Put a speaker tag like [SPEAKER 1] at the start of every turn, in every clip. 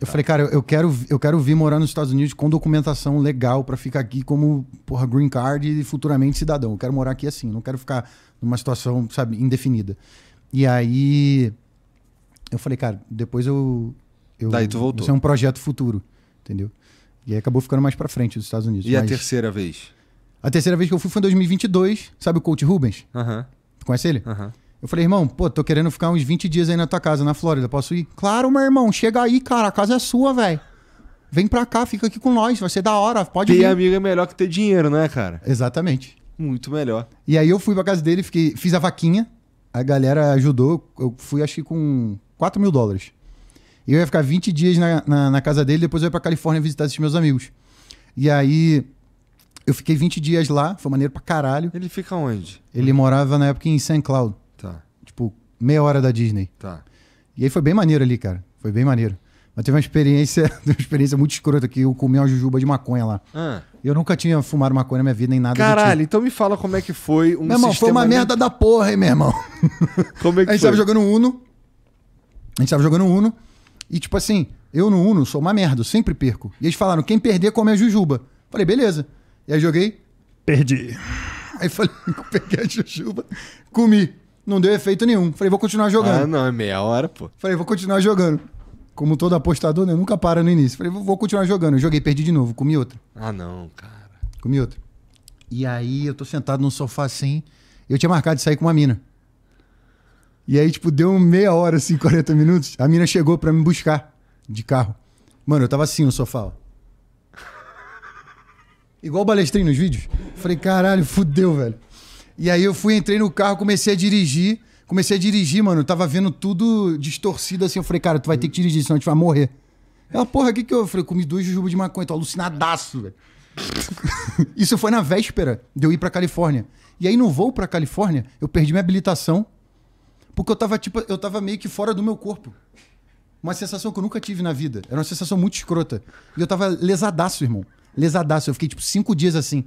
[SPEAKER 1] Eu tá. falei, cara, eu quero, eu quero vir morar nos Estados Unidos com documentação legal para ficar aqui como, porra, green card e futuramente cidadão. Eu quero morar aqui assim, não quero ficar numa situação, sabe, indefinida. E aí eu falei, cara, depois eu. eu Daí tu voltou. Isso é um projeto futuro, entendeu? E aí acabou ficando mais para frente dos Estados Unidos. E mas... a terceira vez? A terceira vez que eu fui foi em 2022, sabe o Coach Rubens?
[SPEAKER 2] Aham. Conhece ele? Aham. Eu
[SPEAKER 1] falei, irmão, pô, tô querendo ficar uns 20 dias aí na tua casa, na Flórida, posso ir? Claro, meu irmão, chega aí, cara, a casa é sua, velho. Vem pra cá, fica aqui com nós, vai ser da hora, pode ter vir. Ter amigo é melhor que ter dinheiro, né, cara? Exatamente.
[SPEAKER 2] Muito melhor.
[SPEAKER 1] E aí eu fui pra casa dele, fiquei, fiz a vaquinha, a galera ajudou, eu fui acho que com 4 mil dólares. E eu ia ficar 20 dias na, na, na, casa dele, depois eu ia pra Califórnia visitar esses meus amigos. E aí eu fiquei 20 dias lá, foi maneiro pra caralho. Ele fica onde? Ele morava na época em St. Cloud. Tá. Tipo, meia hora da Disney. Tá. E aí foi bem maneiro ali, cara. Foi bem maneiro. Mas teve uma experiência, uma experiência muito escrota que eu comi uma jujuba de maconha lá. Ah. Eu nunca tinha fumado maconha na minha vida, nem nada. Tipo. Caralho, tipo.
[SPEAKER 2] então me fala como é que foi um Meu irmão, foi uma merda da porra, hein, meu irmão. Como é que a gente foi? tava jogando Uno.
[SPEAKER 1] A gente tava jogando Uno. E tipo assim, eu no Uno sou uma merda, eu sempre perco. E eles falaram, quem perder come a jujuba. Falei, beleza. E aí joguei, perdi. Aí falei, peguei a jujuba, comi. Não deu efeito nenhum. Falei, vou continuar
[SPEAKER 2] jogando. Ah, não, é meia hora, pô.
[SPEAKER 1] Falei, vou continuar jogando. Como todo apostador, né? Nunca para no início. Falei, vou continuar jogando. Eu joguei, perdi de novo, comi outra.
[SPEAKER 2] Ah, não, cara.
[SPEAKER 1] Comi outra. E aí eu tô sentado num sofá assim. Eu tinha marcado de sair com uma mina. E aí, tipo, deu meia hora, assim, 40 minutos. A mina chegou pra me buscar de carro. Mano, eu tava assim no sofá, ó. Igual o balestrinho nos vídeos. Falei, caralho, fudeu, velho. E aí eu fui, entrei no carro, comecei a dirigir. Comecei a dirigir, mano. Eu tava vendo tudo distorcido assim. Eu falei, cara, tu vai ter que dirigir, senão a gente vai morrer. Ela, porra, o que que eu? eu falei, comi dois jujubas de maconha, tô alucinadaço, velho. Isso foi na véspera de eu ir pra Califórnia. E aí no voo pra Califórnia, eu perdi minha habilitação. Porque eu tava, tipo, eu tava meio que fora do meu corpo. Uma sensação que eu nunca tive na vida. Era uma sensação muito escrota. E eu tava lesadaço, irmão. Lesadaço. Eu fiquei, tipo, cinco dias assim.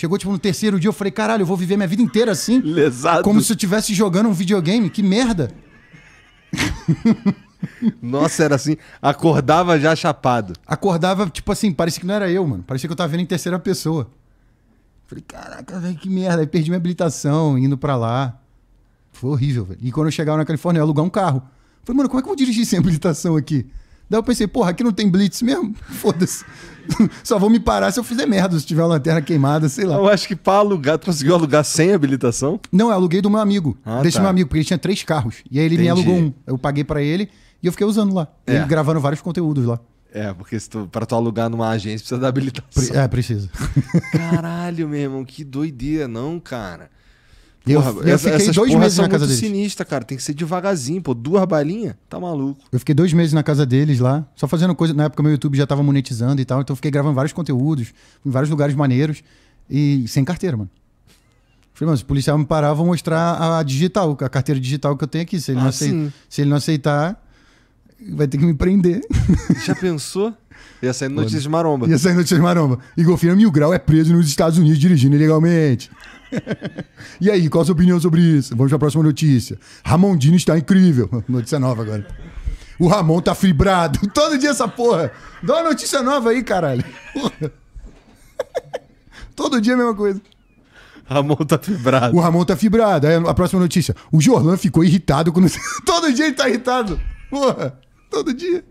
[SPEAKER 1] Chegou, tipo, no terceiro dia, eu falei, caralho, eu vou viver minha vida inteira assim. Lesado. Como se eu estivesse jogando um videogame. Que merda.
[SPEAKER 2] Nossa, era assim. Acordava
[SPEAKER 1] já chapado. Acordava, tipo assim, parecia que não era eu, mano. Parecia que eu tava vendo em terceira pessoa. Falei, caraca, velho, que merda. Aí perdi minha habilitação indo pra lá. Foi horrível, velho. E quando eu chegava na Califórnia, eu ia alugar um carro. Falei, mano, como é que eu vou dirigir sem habilitação aqui? Daí eu pensei, porra, aqui não tem blitz mesmo? Foda-se. Só vou me parar se eu fizer merda, se tiver a lanterna queimada,
[SPEAKER 2] sei lá. Eu acho que pra alugar, tu conseguiu alugar sem habilitação?
[SPEAKER 1] Não, eu aluguei do meu amigo. Ah, desse tá. meu amigo, porque ele tinha três carros. E aí ele Entendi. me alugou um. Eu paguei para ele e eu fiquei usando lá. É. Ele gravando vários conteúdos lá.
[SPEAKER 2] É, porque tu, pra tu alugar numa agência precisa da habilitação. Pre é, precisa. Caralho, meu irmão, que doideira, não, cara. Eu, eu essa, fiquei dois meses na casa deles. sinistra, cara. Tem que ser devagarzinho, pô. Duas balinhas? Tá maluco.
[SPEAKER 1] Eu fiquei dois meses na casa deles lá, só fazendo coisa. Na época meu YouTube já tava monetizando e tal, então eu fiquei gravando vários conteúdos, em vários lugares maneiros e sem carteira, mano. Falei, mano, se o policial me parar, vou mostrar a digital, a carteira digital que eu tenho aqui. Se ele, ah, não, se ele não aceitar, vai ter que me prender. Já
[SPEAKER 2] pensou? É Ia sair é notícia de maromba. Ia sair notícia
[SPEAKER 1] de maromba. E Golfinho Mil Grau é preso nos Estados Unidos dirigindo ilegalmente. e aí, qual a sua opinião sobre isso? Vamos para a próxima notícia. Ramondino está incrível. Notícia nova agora. O Ramon tá fibrado. Todo dia essa porra. Dá uma notícia nova aí, caralho. Todo dia é a mesma coisa. Ramon tá fibrado. O Ramon tá fibrado. Aí a próxima notícia. O Jorlan ficou
[SPEAKER 2] irritado quando.
[SPEAKER 1] Todo dia ele tá irritado. Porra. Todo dia.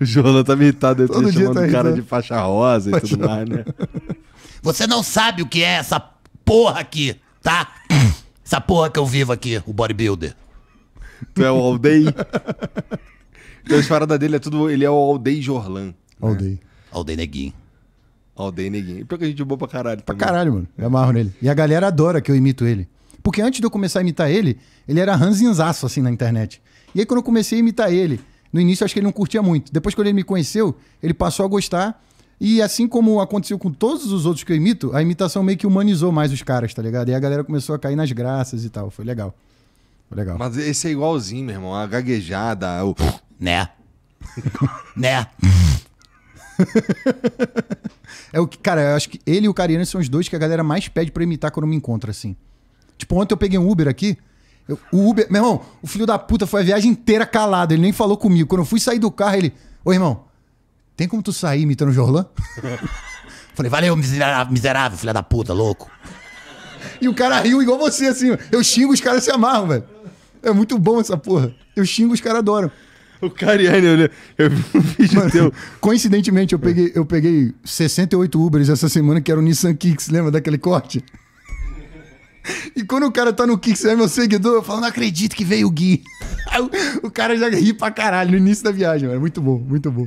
[SPEAKER 2] O Jonathan tá me irritado, ele tá Todo chamando tá cara de faixa rosa e tudo mais, né?
[SPEAKER 1] Você não sabe o que é essa porra aqui, tá? Essa porra que eu vivo aqui, o bodybuilder.
[SPEAKER 2] Tu é o Aldei? então, as paradas dele é tudo. Ele é o Aldei Jorlan. Aldei. Né? Aldei Neguinho. Aldei Neguinho. E pior que a gente é boa pra caralho. Também. Pra
[SPEAKER 1] caralho, mano. Eu amarro nele. E a galera adora que eu imito ele. Porque antes de eu começar a imitar ele, ele era ranzinzaço assim na internet. E aí, quando eu comecei a imitar ele no início, acho que ele não curtia muito. Depois, quando ele me conheceu, ele passou a gostar. E assim como aconteceu com todos os outros que eu imito, a imitação meio que humanizou mais os caras, tá ligado? E a galera começou a cair nas graças e tal. Foi legal.
[SPEAKER 2] Foi legal. Mas esse é igualzinho, meu irmão. A gaguejada, o. Né? né?
[SPEAKER 1] é o que, cara, eu acho que ele e o Cariano são os dois que a galera mais pede pra imitar quando me encontra, assim. Tipo, ontem eu peguei um Uber aqui. Eu, o Uber. Meu irmão, o filho da puta foi a viagem inteira calado. Ele nem falou comigo. Quando eu fui sair do carro, ele. Ô, irmão, tem como tu sair imitando o Jorlan? Falei, valeu, miserável, miserável, filha da puta, louco. E o cara riu igual você, assim. Eu xingo, os caras se amarram, velho. É muito bom essa porra. Eu xingo, os caras adoram. O Cariani, eu, eu vi um vídeo teu. Coincidentemente, eu peguei, eu peguei 68 Ubers essa semana, que era o Nissan Kicks, lembra daquele corte? E quando o cara tá no Kicks, é meu seguidor, eu falo, não acredito que veio o
[SPEAKER 2] Gui. o cara já ri pra caralho no início da viagem, mano. Muito bom, muito bom.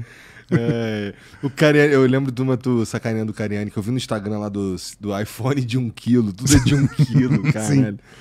[SPEAKER 2] É, o Cariani, eu lembro de uma tu sacaneando do Cariani, que eu vi no Instagram lá do, do iPhone de um quilo, tudo é de um quilo, caralho. Sim.